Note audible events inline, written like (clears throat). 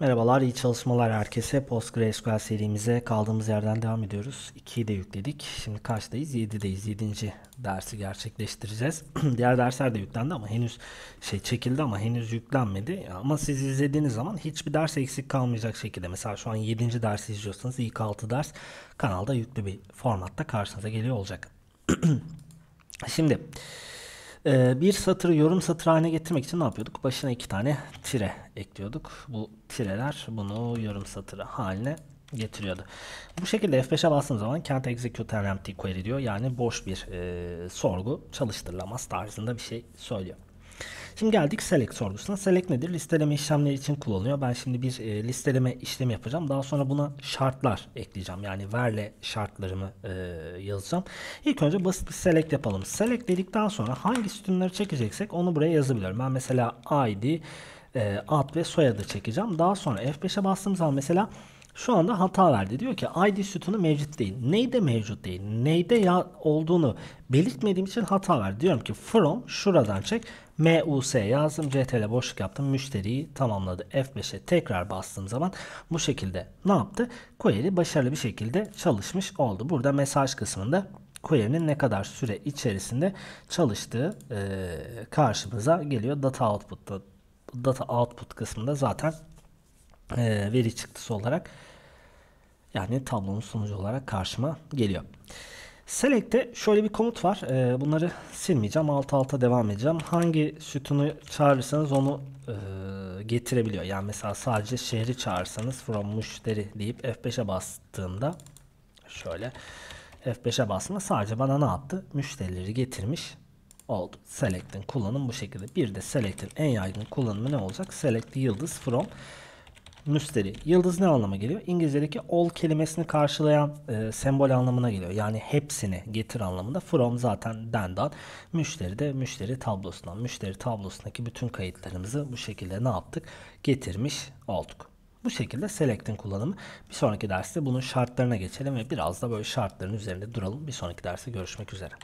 Merhabalar, iyi çalışmalar herkese. PostgreSQL serimize kaldığımız yerden devam ediyoruz. 2'yi de yükledik. Şimdi kaçtayız? 7'deyiz. 7. dersi gerçekleştireceğiz. (clears throat) Diğer dersler de yüklendi ama henüz şey çekildi ama henüz yüklenmedi. Ama siz izlediğiniz zaman hiçbir ders eksik kalmayacak şekilde. Mesela şu an 7. dersi izliyorsanız ilk 6 ders kanalda yüklü bir formatta karşınıza geliyor olacak. (clears throat) Şimdi ee, bir satırı yorum satır haline getirmek için ne yapıyorduk? Başına iki tane tire ekliyorduk. Bu tireler bunu yorum satırı haline getiriyordu. Bu şekilde F5'e bastığım zaman can't execute an empty query diyor. Yani boş bir e, sorgu çalıştırılamaz tarzında bir şey söylüyor. Şimdi geldik select sorgusuna. Select nedir? Listeleme işlemleri için kullanılıyor. Ben şimdi bir e, listeleme işlemi yapacağım. Daha sonra buna şartlar ekleyeceğim. Yani verle şartlarımı e, yazacağım. İlk önce basit bir select yapalım. Select dedikten sonra hangi sütunları çekeceksek onu buraya yazabilirim. Ben mesela id, e, ad ve soyadı çekeceğim. Daha sonra F5'e bastığım zaman mesela şu anda hata verdi. Diyor ki ID sütunu mevcut değil. Neyde mevcut değil? Neyde ya olduğunu belirtmediğim için hata verdi. Diyorum ki from şuradan çek. MUS yazdım. CTL boşluk yaptım. Müşteriyi tamamladı. F5'e tekrar bastığım zaman bu şekilde ne yaptı? Query başarılı bir şekilde çalışmış oldu. Burada mesaj kısmında query'nin ne kadar süre içerisinde çalıştığı e, karşımıza geliyor. Data output'ta data output kısmında zaten e, veri çıktısı olarak yani tablonun sonucu olarak karşıma geliyor. Select'te şöyle bir komut var. E, bunları silmeyeceğim. Alt alta devam edeceğim. Hangi sütunu çağırırsanız onu e, getirebiliyor. Yani mesela sadece şehri çağırsanız from müşteri deyip F5'e bastığımda şöyle F5'e bastığımda sadece bana ne yaptı? Müşterileri getirmiş oldu. Select'in kullanım bu şekilde. Bir de Select'in en yaygın kullanımı ne olacak? Select yıldız from müsteri. Yıldız ne anlama geliyor? İngilizce'deki all kelimesini karşılayan e, sembol anlamına geliyor. Yani hepsini getir anlamında. From zaten dendan. Müşteri de müşteri tablosundan. Müşteri tablosundaki bütün kayıtlarımızı bu şekilde ne yaptık? Getirmiş olduk. Bu şekilde select'in kullanımı. Bir sonraki derste bunun şartlarına geçelim ve biraz da böyle şartların üzerinde duralım. Bir sonraki derste görüşmek üzere.